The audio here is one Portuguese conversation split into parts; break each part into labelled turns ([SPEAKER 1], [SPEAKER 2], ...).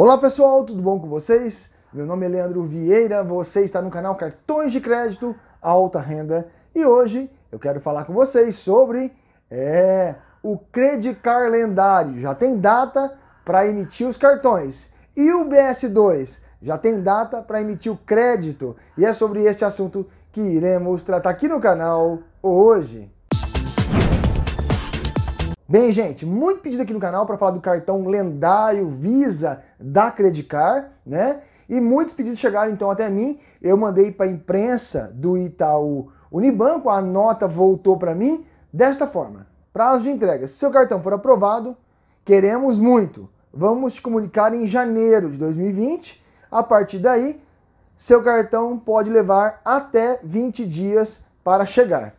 [SPEAKER 1] Olá pessoal, tudo bom com vocês? Meu nome é Leandro Vieira, você está no canal Cartões de Crédito Alta Renda e hoje eu quero falar com vocês sobre é, o Credicar Lendário. Já tem data para emitir os cartões e o BS2 já tem data para emitir o crédito e é sobre este assunto que iremos tratar aqui no canal hoje. Bem, gente, muito pedido aqui no canal para falar do cartão lendário Visa da Credicar, né? E muitos pedidos chegaram então até mim. Eu mandei para a imprensa do Itaú Unibanco, a nota voltou para mim desta forma: prazo de entrega. Se seu cartão for aprovado, queremos muito. Vamos te comunicar em janeiro de 2020. A partir daí, seu cartão pode levar até 20 dias para chegar.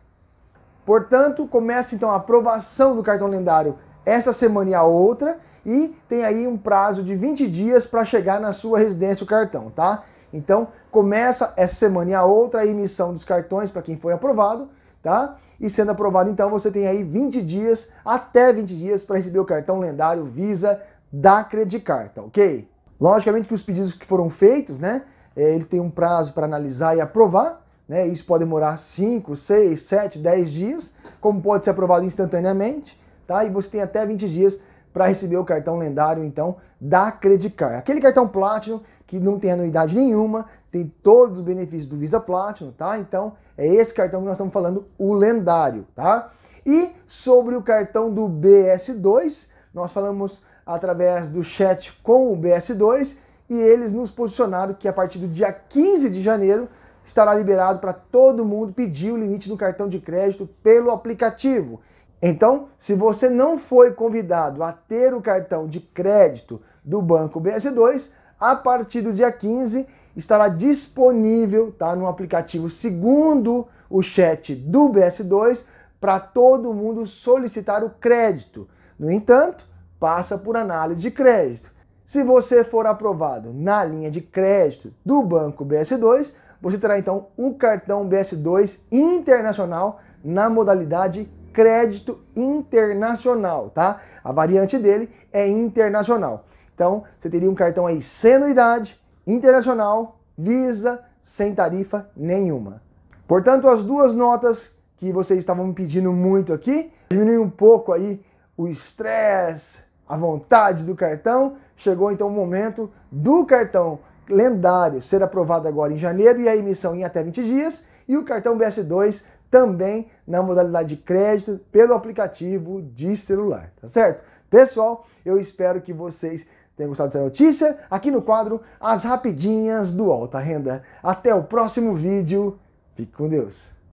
[SPEAKER 1] Portanto, começa então a aprovação do cartão lendário essa semana e a outra e tem aí um prazo de 20 dias para chegar na sua residência o cartão, tá? Então, começa essa semana e a outra a emissão dos cartões para quem foi aprovado, tá? E sendo aprovado, então, você tem aí 20 dias, até 20 dias, para receber o cartão lendário Visa da Credicard, tá ok? Logicamente que os pedidos que foram feitos, né? Eh, eles têm um prazo para analisar e aprovar, né? Isso pode demorar 5, 6, 7, 10 dias, como pode ser aprovado instantaneamente, tá? E você tem até 20 dias para receber o cartão lendário, então, da Credicar. Aquele cartão Platinum que não tem anuidade nenhuma, tem todos os benefícios do Visa Platinum, tá? Então, é esse cartão que nós estamos falando, o lendário, tá? E sobre o cartão do BS2, nós falamos através do chat com o BS2 e eles nos posicionaram que a partir do dia 15 de janeiro estará liberado para todo mundo pedir o limite do cartão de crédito pelo aplicativo. Então, se você não foi convidado a ter o cartão de crédito do Banco BS2, a partir do dia 15 estará disponível tá, no aplicativo segundo o chat do BS2 para todo mundo solicitar o crédito. No entanto, passa por análise de crédito. Se você for aprovado na linha de crédito do Banco BS2, você terá então o cartão BS2 internacional na modalidade crédito internacional, tá? A variante dele é internacional. Então, você teria um cartão aí sem anuidade, internacional, Visa, sem tarifa nenhuma. Portanto, as duas notas que vocês estavam me pedindo muito aqui, diminui um pouco aí o estresse, a vontade do cartão. Chegou então o momento do cartão lendário ser aprovado agora em janeiro e a emissão em até 20 dias, e o cartão BS2 também na modalidade de crédito pelo aplicativo de celular, tá certo? Pessoal, eu espero que vocês tenham gostado dessa notícia. Aqui no quadro, as rapidinhas do Alta Renda. Até o próximo vídeo. Fique com Deus.